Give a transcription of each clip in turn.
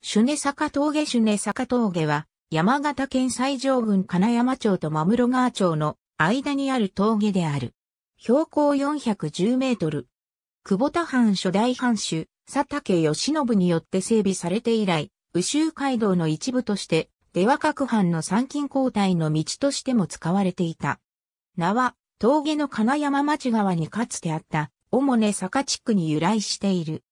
シュネ坂峠シュネ坂峠は、山形県西条郡金山町と真室川町の間にある峠である。標高410メートル。久保田藩初代藩主、佐竹義信によって整備されて以来、宇州街道の一部として、出羽各藩の参勤交代の道としても使われていた。名は、峠の金山町側にかつてあった、主根坂地区に由来している。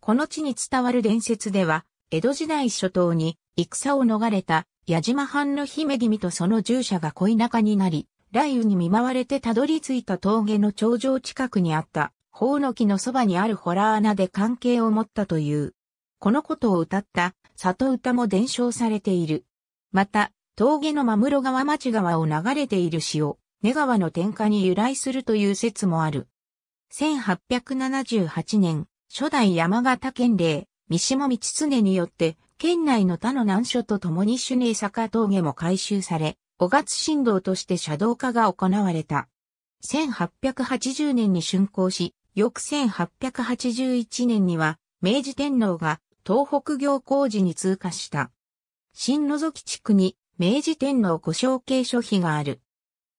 この地に伝わる伝説では、江戸時代初頭に戦を逃れた矢島藩の姫君とその従者が恋仲になり、雷雨に見舞われてたどり着いた峠の頂上近くにあった、宝の木のそばにあるホラー穴で関係を持ったという。このことを歌った、里歌も伝承されている。また、峠の真室川町川を流れているを根川の天下に由来するという説もある。1878年、初代山形県令、三島道常によって、県内の他の難所と共に主寧坂峠も改修され、五月振動として車道化が行われた。1880年に竣工し、翌1881年には、明治天皇が東北行工事に通過した。新野崎地区に明治天皇故障継所碑がある。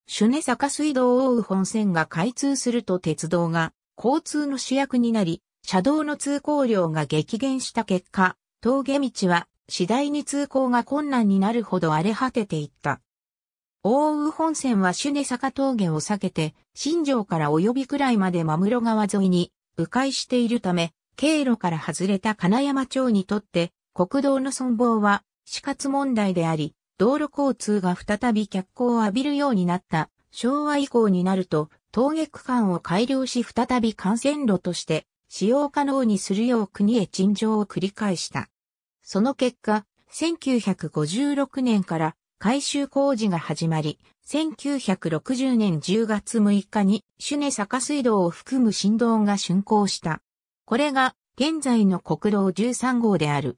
朱根坂水道を追う本線が開通すると鉄道が交通の主役になり、車道の通行量が激減した結果、峠道は次第に通行が困難になるほど荒れ果てていった。大宇本線は朱根坂峠を避けて、新城から及びくらいまで真室川沿いに迂回しているため、経路から外れた金山町にとって、国道の存亡は死活問題であり、道路交通が再び脚光を浴びるようになった昭和以降になると、峠区間を改良し再び幹線路として使用可能にするよう国へ陳情を繰り返した。その結果、1956年から改修工事が始まり、1960年10月6日にシュネ坂水道を含む振動が竣工した。これが現在の国道13号である。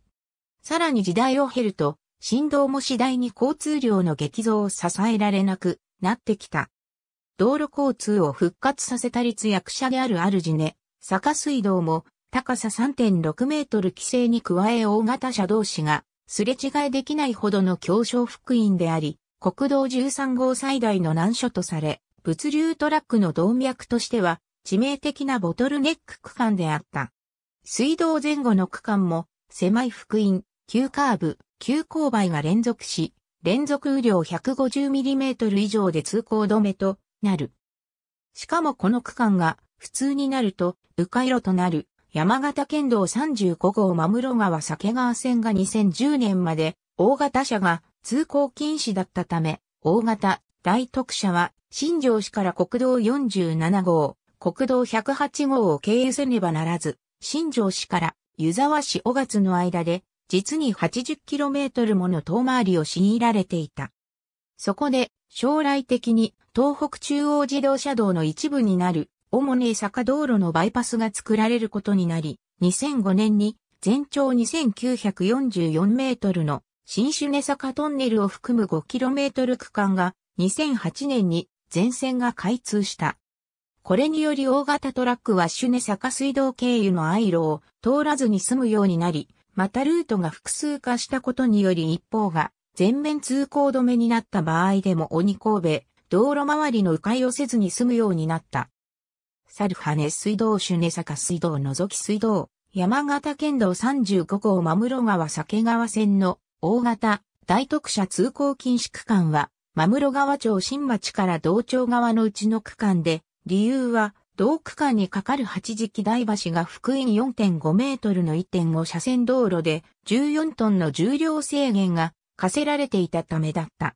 さらに時代を経ると、振動も次第に交通量の激増を支えられなくなってきた。道路交通を復活させた立役者であるアルジネ、坂水道も高さ3.6メートル規制に加え大型車同士がすれ違いできないほどの強小福音であり、国道13号最大の難所とされ、物流トラックの動脈としては致命的なボトルネック区間であった。水道前後の区間も狭い福音、急カーブ、急勾配が連続し、連続雨量 150mm 以上で通行止めとなる。しかもこの区間が普通になると、迂回路となる、山形県道35号真室川酒川線が2010年まで、大型車が通行禁止だったため、大型、大特車は、新庄市から国道47号、国道108号を経由せねばならず、新庄市から湯沢市小月の間で、実に 80km もの遠回りを強いられていた。そこで、将来的に東北中央自動車道の一部になる主に坂道路のバイパスが作られることになり、2005年に全長2944メートルの新種根坂トンネルを含む5キロメートル区間が2008年に全線が開通した。これにより大型トラックはシュネ坂水道経由のアイロを通らずに済むようになり、またルートが複数化したことにより一方が全面通行止めになった場合でも鬼神戸、道路周りの迂回をせずに済むようになった。サルハネ水道ュ根坂水道除き水道、山形県道35号マムロ川酒川線の大型大特車通行禁止区間は、マムロ川町新町から道庁側のうちの区間で、理由は、同区間にかかる八時期台橋が福井に4.5メートルの1.5車線道路で14トンの重量制限が課せられていたためだった。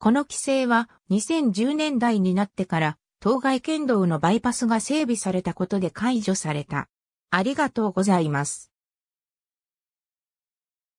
この規制は2010年代になってから当該県道のバイパスが整備されたことで解除された。ありがとうございます。